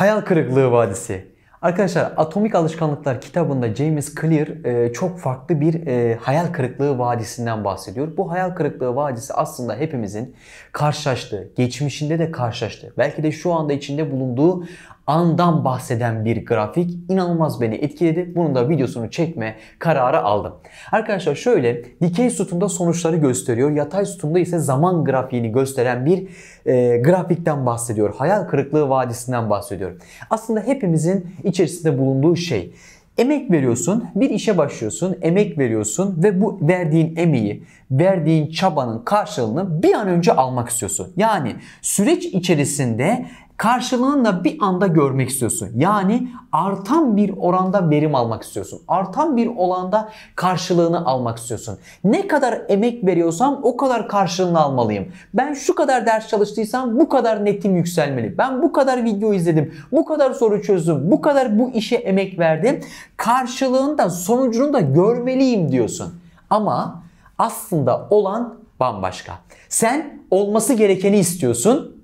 Hayal Kırıklığı Vadisi. Arkadaşlar Atomik Alışkanlıklar kitabında James Clear e, çok farklı bir e, hayal kırıklığı vadisinden bahsediyor. Bu hayal kırıklığı vadisi aslında hepimizin karşılaştığı, geçmişinde de karşılaştığı, belki de şu anda içinde bulunduğu andan bahseden bir grafik inanılmaz beni etkiledi. Bunun da videosunu çekme kararı aldım. Arkadaşlar şöyle dikey sütunda sonuçları gösteriyor. Yatay sütunda ise zaman grafiğini gösteren bir e, grafikten bahsediyor. Hayal kırıklığı vadisinden bahsediyor. Aslında hepimizin içerisinde bulunduğu şey. Emek veriyorsun, bir işe başlıyorsun, emek veriyorsun ve bu verdiğin emeği, verdiğin çabanın karşılığını bir an önce almak istiyorsun. Yani süreç içerisinde karşılığında bir anda görmek istiyorsun. Yani artan bir oranda verim almak istiyorsun. Artan bir olanda karşılığını almak istiyorsun. Ne kadar emek veriyorsam o kadar karşılığını almalıyım. Ben şu kadar ders çalıştıysam bu kadar netim yükselmeli. Ben bu kadar video izledim. Bu kadar soru çözdüm. Bu kadar bu işe emek verdim. da sonucunu da görmeliyim diyorsun. Ama aslında olan bambaşka. Sen olması gerekeni istiyorsun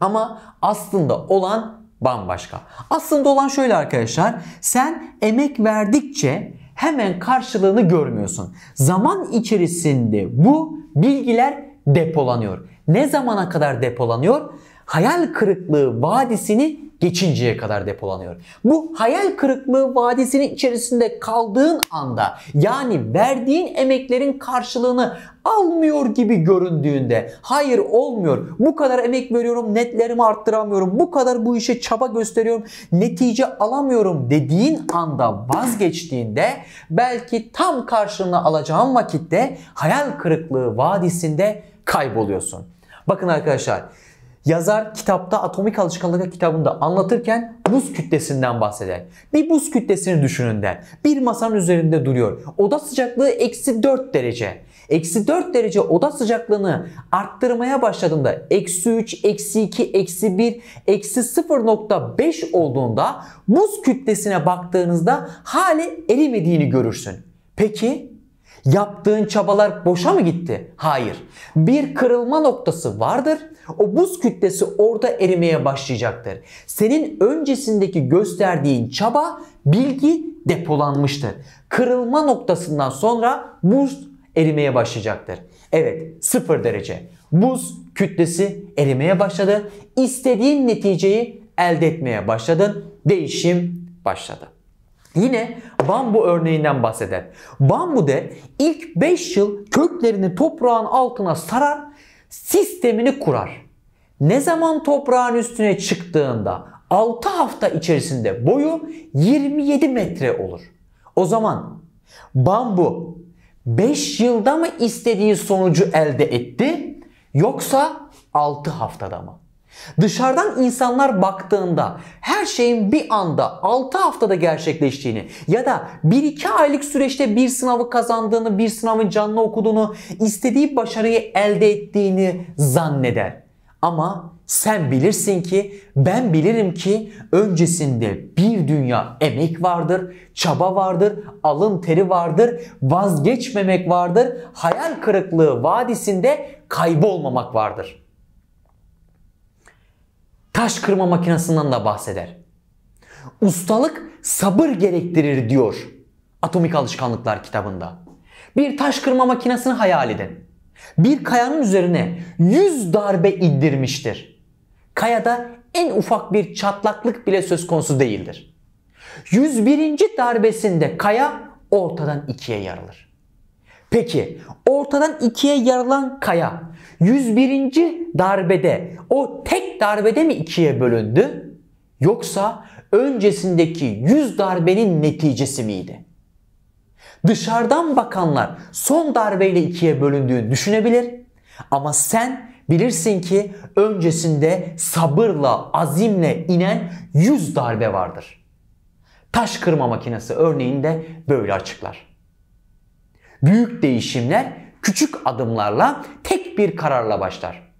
ama aslında olan bambaşka. Aslında olan şöyle arkadaşlar. Sen emek verdikçe hemen karşılığını görmüyorsun. Zaman içerisinde bu bilgiler depolanıyor. Ne zamana kadar depolanıyor? Hayal kırıklığı vadisini geçinceye kadar depolanıyor. Bu hayal kırıklığı vadisinin içerisinde kaldığın anda yani verdiğin emeklerin karşılığını almıyor gibi göründüğünde hayır olmuyor. Bu kadar emek veriyorum, netlerimi arttıramıyorum. Bu kadar bu işe çaba gösteriyorum, netice alamıyorum dediğin anda vazgeçtiğinde belki tam karşılığını alacağın vakitte hayal kırıklığı vadisinde kayboluyorsun. Bakın arkadaşlar Yazar kitapta Atomik Alışkanlıklar kitabında anlatırken buz kütlesinden bahseder. Bir buz kütlesini düşünün der. Bir masanın üzerinde duruyor. Oda sıcaklığı eksi 4 derece. Eksi 4 derece oda sıcaklığını arttırmaya başladığında eksi 3, eksi 2, eksi 1, eksi 0.5 olduğunda buz kütlesine baktığınızda hali erimediğini görürsün. Peki Yaptığın çabalar boşa mı gitti? Hayır. Bir kırılma noktası vardır. O buz kütlesi orada erimeye başlayacaktır. Senin öncesindeki gösterdiğin çaba, bilgi depolanmıştır. Kırılma noktasından sonra buz erimeye başlayacaktır. Evet 0 derece. Buz kütlesi erimeye başladı. İstediğin neticeyi elde etmeye başladın. Değişim başladı. Yine bambu örneğinden bahseder. Bambu de ilk 5 yıl köklerini toprağın altına sarar, sistemini kurar. Ne zaman toprağın üstüne çıktığında 6 hafta içerisinde boyu 27 metre olur. O zaman bambu 5 yılda mı istediği sonucu elde etti yoksa 6 haftada mı? Dışarıdan insanlar baktığında her şeyin bir anda 6 haftada gerçekleştiğini ya da 1-2 aylık süreçte bir sınavı kazandığını, bir sınavın canlı okuduğunu, istediği başarıyı elde ettiğini zanneder. Ama sen bilirsin ki ben bilirim ki öncesinde bir dünya emek vardır, çaba vardır, alın teri vardır, vazgeçmemek vardır, hayal kırıklığı vadisinde kaybolmamak vardır. Taş kırma makinesinden de bahseder. Ustalık sabır gerektirir diyor Atomik Alışkanlıklar kitabında. Bir taş kırma makinesini hayal edin bir kayanın üzerine 100 darbe indirmiştir. Kayada en ufak bir çatlaklık bile söz konusu değildir. 101. darbesinde kaya ortadan ikiye yarılır. Peki ortadan ikiye yarılan kaya 101. darbede o tek darbede mi ikiye bölündü? Yoksa öncesindeki 100 darbenin neticesi miydi? Dışarıdan bakanlar son darbeyle ikiye bölündüğünü düşünebilir ama sen bilirsin ki öncesinde sabırla, azimle inen yüz darbe vardır. Taş kırma makinesi örneğinde böyle açıklar. Büyük değişimler küçük adımlarla tek bir kararla başlar.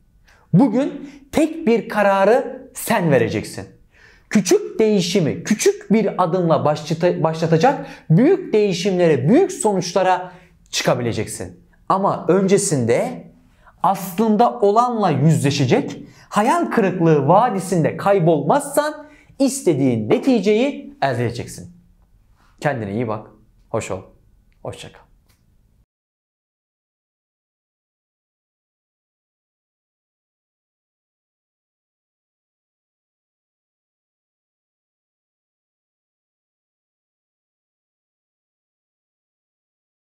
Bugün tek bir kararı sen vereceksin küçük değişimi küçük bir adımla başlatacak büyük değişimlere, büyük sonuçlara çıkabileceksin. Ama öncesinde aslında olanla yüzleşecek, hayal kırıklığı vadisinde kaybolmazsan istediğin neticeyi elde edeceksin. Kendine iyi bak, hoş ol, hoşça kal.